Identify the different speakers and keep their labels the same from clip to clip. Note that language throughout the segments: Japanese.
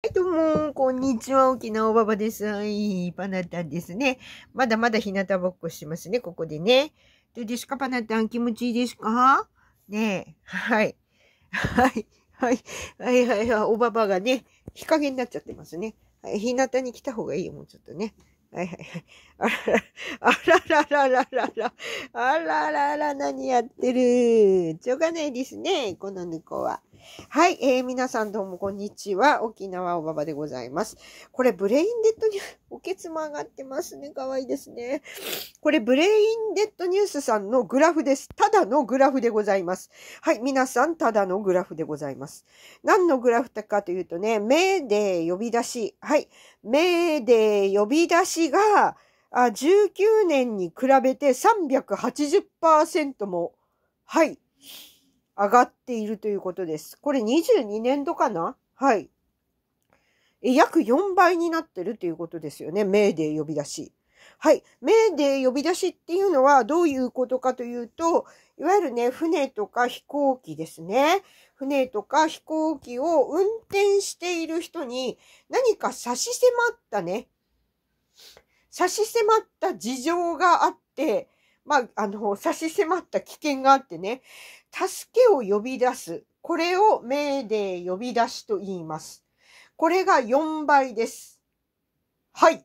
Speaker 1: はい、どうも、こんにちは。沖縄ばばです。はい、パナタンですね。まだまだ日向ぼっこしますね、ここでね。どうですか、パナタン気持ちいいですかねえ、はい。はい、はい、はい、はい、はい、おばばがね、日陰になっちゃってますね。はい、日向に来た方がいいよ、もうちょっとね。はいはいはい。あらららららら。あららら、ら、何やってる。しょうがないですね、この猫は。はい、えー、皆さんどうもこんにちは。沖縄おばばでございます。これ、ブレインデッドニュース、おけつも上がってますね。かわいいですね。これ、ブレインデッドニュースさんのグラフです。ただのグラフでございます。はい、皆さん、ただのグラフでございます。何のグラフかというとね、目で呼び出し。はい、目で呼び出し値が、あ19年に比べて380%も、はい、上がっているということです。これ22年度かなはい。約4倍になってるということですよね。メーデー呼び出し。はい。メーデー呼び出しっていうのはどういうことかというと、いわゆるね、船とか飛行機ですね。船とか飛行機を運転している人に何か差し迫ったね、差し迫った事情があって、まあ、あの、差し迫った危険があってね、助けを呼び出す。これを命で呼び出しと言います。これが4倍です。はい。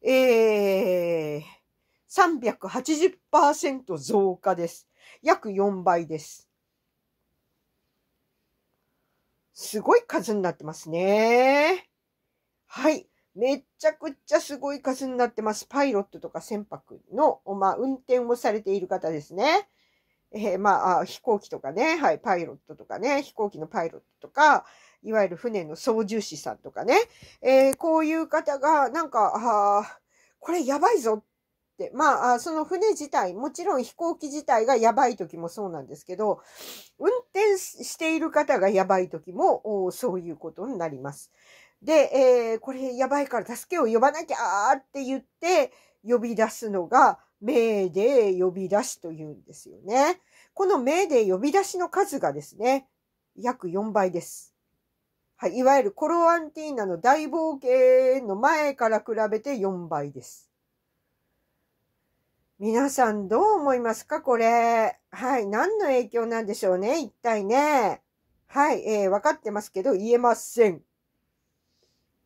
Speaker 1: えー、380%増加です。約4倍です。すごい数になってますね。はい。めちゃくちゃすごい数になってます。パイロットとか船舶の、まあ、運転をされている方ですね。えー、まあ、飛行機とかね、はい、パイロットとかね、飛行機のパイロットとか、いわゆる船の操縦士さんとかね、えー、こういう方が、なんか、あこれやばいぞって、まあ、その船自体、もちろん飛行機自体がやばい時もそうなんですけど、運転している方がやばい時も、そういうことになります。で、えー、これやばいから助けを呼ばなきゃって言って、呼び出すのが、命で呼び出しというんですよね。この命で呼び出しの数がですね、約4倍です。はい、いわゆるコロアンティーナの大冒険の前から比べて4倍です。皆さんどう思いますかこれ。はい。何の影響なんでしょうね一体ね。はい。えー、分かってますけど、言えません。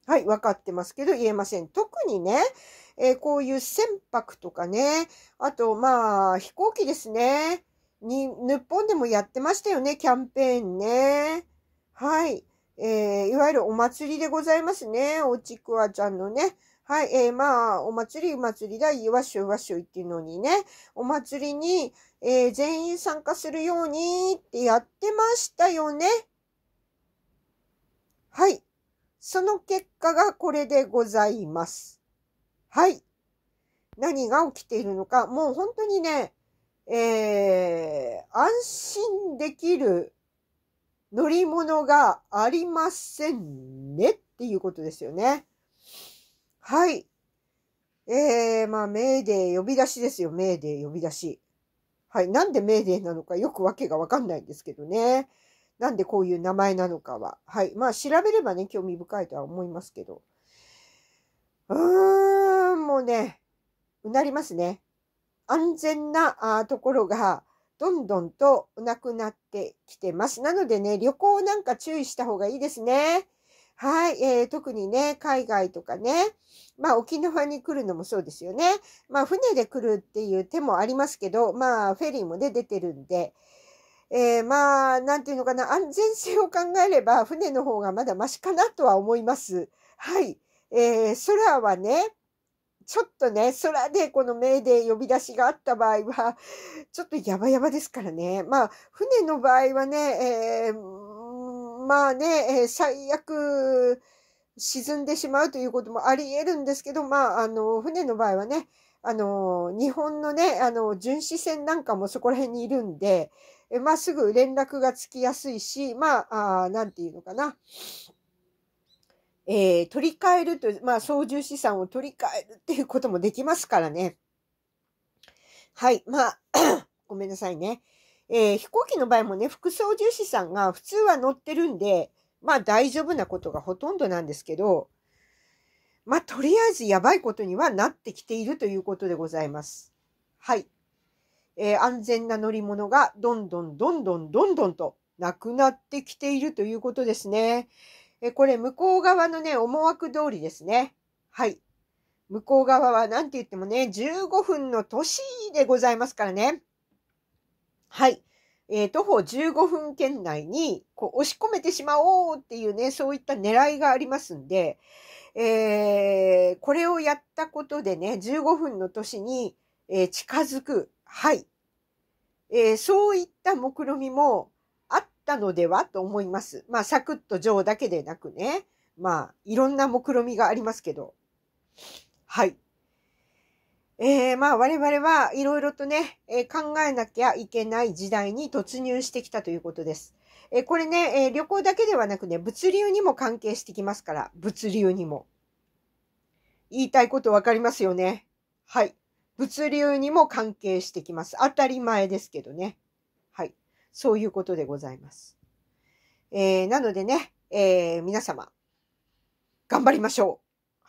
Speaker 1: はい、分かってますけど言えません。特にね、えー、こういう船舶とかね、あと、まあ、飛行機ですね。に、日本でもやってましたよね、キャンペーンね。はい。えー、いわゆるお祭りでございますね。おちくわちゃんのね。はい、えー、まあ、お祭り、お祭りだ、いわしゅうわしゅうっていうのにね、お祭りに、えー、全員参加するようにってやってましたよね。はい。その結果がこれでございます。はい。何が起きているのか、もう本当にね、えー、安心できる乗り物がありませんねっていうことですよね。はい。えー、まあ、メーデー呼び出しですよ。メーデー呼び出し。はい。なんでメーデーなのかよくわけがわかんないんですけどね。なんでこういう名前なのかは。はい。まあ調べればね、興味深いとは思いますけど。うーん、もうね、うなりますね。安全なあところが、どんどんとなくなってきてます。なのでね、旅行なんか注意した方がいいですね。はい、えー、特にね、海外とかね、まあ沖縄に来るのもそうですよね。まあ船で来るっていう手もありますけど、まあフェリーもね、出てるんで、えー、まあ、なんていうのかな、安全性を考えれば、船の方がまだマシかなとは思います。はい。えー、空はね、ちょっとね、空でこの目で呼び出しがあった場合は、ちょっとやばやばですからね。まあ、船の場合はね、えー、まあね、え最悪沈んでしまうということもあり得るんですけど、まあ、あの、船の場合はね、あの、日本のね、あの、巡視船なんかもそこら辺にいるんで、えまあ、すぐ連絡がつきやすいし、まあ、あなんていうのかな。えー、取り替えると、まあ、操縦資産を取り替えるっていうこともできますからね。はい、まあ、ごめんなさいね。えー、飛行機の場合もね、副操縦士さんが普通は乗ってるんで、まあ大丈夫なことがほとんどなんですけど、まあ、とりあえずやばいことにはなってきているということでございます。はい。えー、安全な乗り物がどんどんどんどんどんどんとなくなってきているということですね。えー、これ向こう側のね、思惑通りですね。はい。向こう側は何て言ってもね、15分の都市でございますからね。はい。えー、徒歩15分圏内にこう押し込めてしまおうっていうね、そういった狙いがありますんで、えー、これをやったことでね、15分の年に、えー、近づく、はい。えー、そういった目論みもあったのではと思います。まあ、サクッと上だけでなくね、まあ、いろんな目論みがありますけど。はい。えー、まあ、我々はいろいろとね、えー、考えなきゃいけない時代に突入してきたということです。えこれね、え旅行だけではなくね、物流にも関係してきますから、物流にも。言いたいことわかりますよね。はい。物流にも関係してきます。当たり前ですけどね。はい。そういうことでございます。えー、なのでね、えー、皆様、頑張りましょ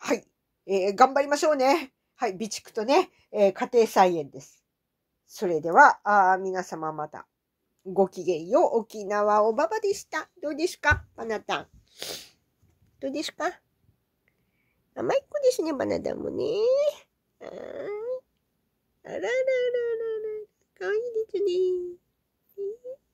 Speaker 1: う。はい。えー、頑張りましょうね。はい。備蓄とね、え家庭菜園です。それでは、あ皆様また。ごきげんよう。沖縄おばばでした。どうですかバナタン。どうですか甘い子ですね、バナタンもね。あーあららららら。かわいいですね。